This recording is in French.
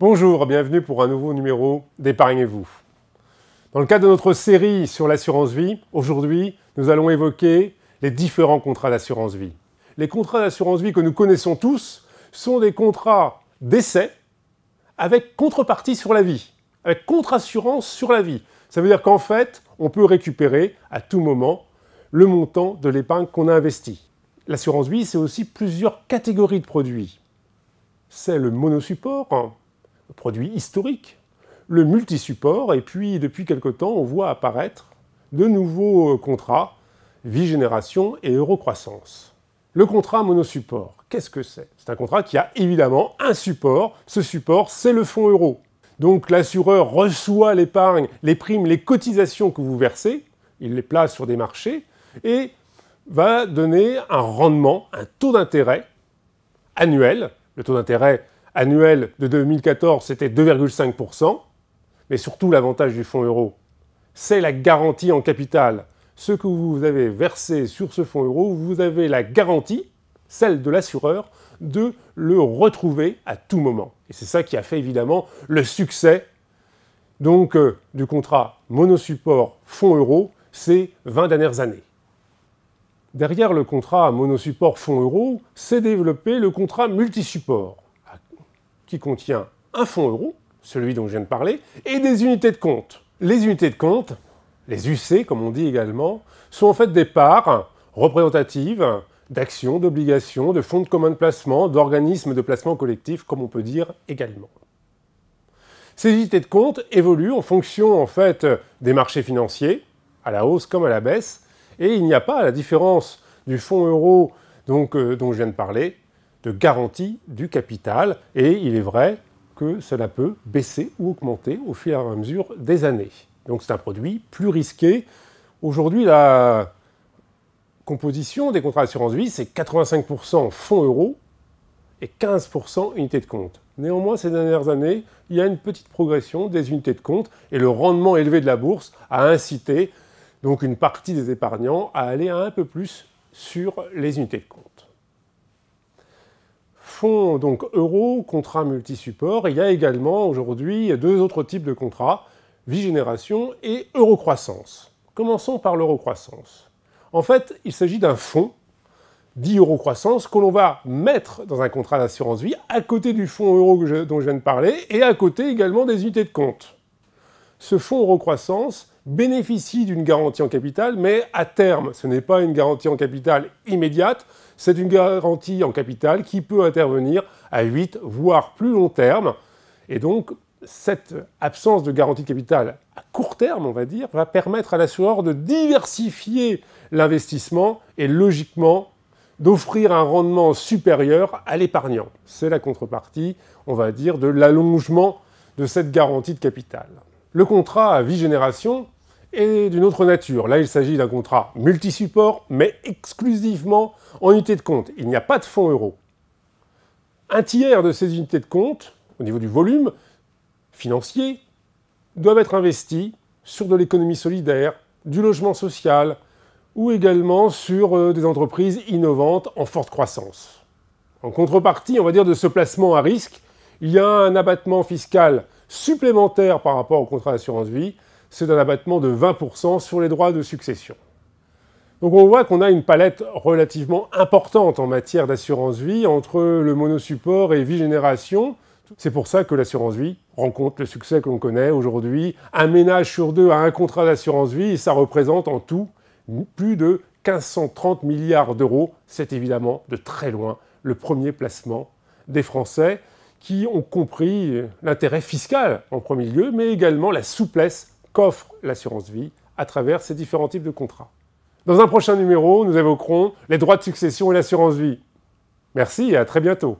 Bonjour, bienvenue pour un nouveau numéro d'Épargnez-vous. Dans le cadre de notre série sur l'assurance vie, aujourd'hui, nous allons évoquer les différents contrats d'assurance vie. Les contrats d'assurance vie que nous connaissons tous sont des contrats d'essai avec contrepartie sur la vie, avec contre-assurance sur la vie. Ça veut dire qu'en fait, on peut récupérer à tout moment le montant de l'épargne qu'on a investi. L'assurance vie, c'est aussi plusieurs catégories de produits. C'est le monosupport, produit historique, le multisupport, et puis depuis quelque temps, on voit apparaître de nouveaux euh, contrats, vie génération et eurocroissance. Le contrat monosupport, qu'est-ce que c'est C'est un contrat qui a évidemment un support, ce support c'est le fonds euro. Donc l'assureur reçoit l'épargne, les primes, les cotisations que vous versez, il les place sur des marchés, et va donner un rendement, un taux d'intérêt annuel. Le taux d'intérêt annuel de 2014, c'était 2,5%. Mais surtout, l'avantage du fonds euro, c'est la garantie en capital. Ce que vous avez versé sur ce fonds euro, vous avez la garantie, celle de l'assureur, de le retrouver à tout moment. Et c'est ça qui a fait évidemment le succès donc euh, du contrat monosupport fonds euro ces 20 dernières années. Derrière le contrat monosupport fonds euro s'est développé le contrat multisupport qui contient un fonds euro, celui dont je viens de parler, et des unités de compte. Les unités de compte, les UC comme on dit également, sont en fait des parts représentatives d'actions, d'obligations, de fonds de commun de placement, d'organismes de placement collectif, comme on peut dire également. Ces unités de compte évoluent en fonction en fait des marchés financiers, à la hausse comme à la baisse, et il n'y a pas, à la différence du fonds euro euh, dont je viens de parler, garantie du capital. Et il est vrai que cela peut baisser ou augmenter au fur et à mesure des années. Donc c'est un produit plus risqué. Aujourd'hui, la composition des contrats d'assurance vie, c'est 85% fonds euros et 15% unités de compte. Néanmoins, ces dernières années, il y a une petite progression des unités de compte et le rendement élevé de la bourse a incité donc une partie des épargnants à aller un peu plus sur les unités de compte fonds donc euro, contrat multisupport. Il y a également aujourd'hui deux autres types de contrats, vie génération et eurocroissance. Commençons par l'eurocroissance. En fait, il s'agit d'un fonds dit eurocroissance que l'on va mettre dans un contrat d'assurance vie à côté du fonds euro dont je viens de parler et à côté également des unités de compte. Ce fonds eurocroissance bénéficie d'une garantie en capital, mais à terme, ce n'est pas une garantie en capital immédiate, c'est une garantie en capital qui peut intervenir à 8, voire plus long terme. Et donc, cette absence de garantie de capital à court terme, on va dire, va permettre à l'assureur de diversifier l'investissement et logiquement d'offrir un rendement supérieur à l'épargnant. C'est la contrepartie, on va dire, de l'allongement de cette garantie de capital. Le contrat à vie génération, et d'une autre nature. Là, il s'agit d'un contrat multisupport mais exclusivement en unités de compte. Il n'y a pas de fonds euros. Un tiers de ces unités de compte, au niveau du volume financier, doivent être investis sur de l'économie solidaire, du logement social, ou également sur euh, des entreprises innovantes en forte croissance. En contrepartie, on va dire, de ce placement à risque, il y a un abattement fiscal supplémentaire par rapport au contrat d'assurance vie, c'est un abattement de 20% sur les droits de succession. Donc on voit qu'on a une palette relativement importante en matière d'assurance vie entre le monosupport et vie génération. C'est pour ça que l'assurance vie rencontre le succès que l'on connaît aujourd'hui. Un ménage sur deux a un contrat d'assurance vie et ça représente en tout plus de 1530 milliards d'euros. C'est évidemment de très loin le premier placement des Français qui ont compris l'intérêt fiscal en premier lieu, mais également la souplesse qu'offre l'assurance vie à travers ces différents types de contrats. Dans un prochain numéro, nous évoquerons les droits de succession et l'assurance vie. Merci et à très bientôt.